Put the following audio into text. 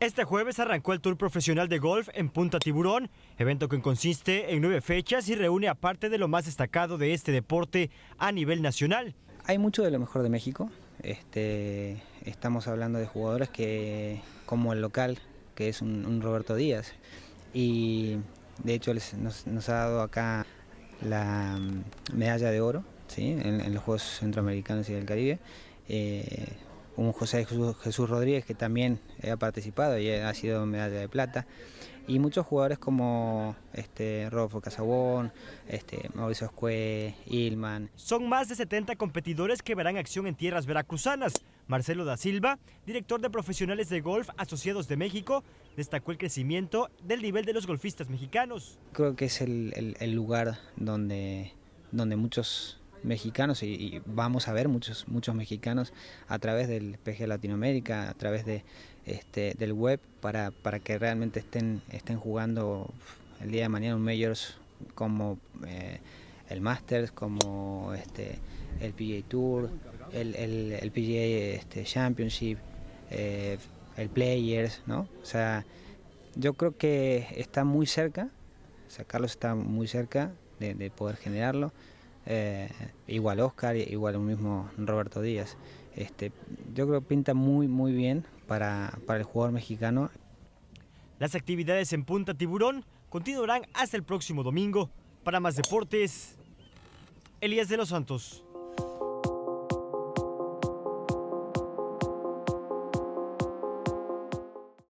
Este jueves arrancó el Tour Profesional de Golf en Punta Tiburón, evento que consiste en nueve fechas y reúne a parte de lo más destacado de este deporte a nivel nacional. Hay mucho de lo mejor de México. Este, estamos hablando de jugadores que, como el local, que es un, Roberto Díaz, y de hecho nos, ha dado acá la mm, medalla de oro en, los Juegos Centroamericanos y del Caribe. Eh, un José Jesús Rodríguez, que también eh, ha participado y ha sido medalla de plata, y muchos jugadores como este, Rodolfo Casabón, este, Mauricio Escue, Ilman. Son más de 70 competidores que verán acción en tierras veracruzanas. Marcelo da Silva, director de profesionales de golf asociados de México, destacó el crecimiento del nivel de los golfistas mexicanos. Creo que es el, lugar donde, donde muchos mexicanos y, vamos a ver muchos, muchos mexicanos a través del PG Latinoamérica, a través de, este, del web, para, que realmente estén, estén jugando el día de mañana un Majors como eh, el Masters, como este, el PGA Tour, el, el, PGA este, Championship, eh, el Players, ¿no? O sea, yo creo que está muy cerca, o Carlos está muy cerca de poder generarlo. Eh, igual Oscar, igual el mismo Roberto Díaz. Este, yo creo que pinta muy, muy bien para, para el jugador mexicano. Las actividades en Punta Tiburón continuarán hasta el próximo domingo. Para más deportes, Elías de los Santos.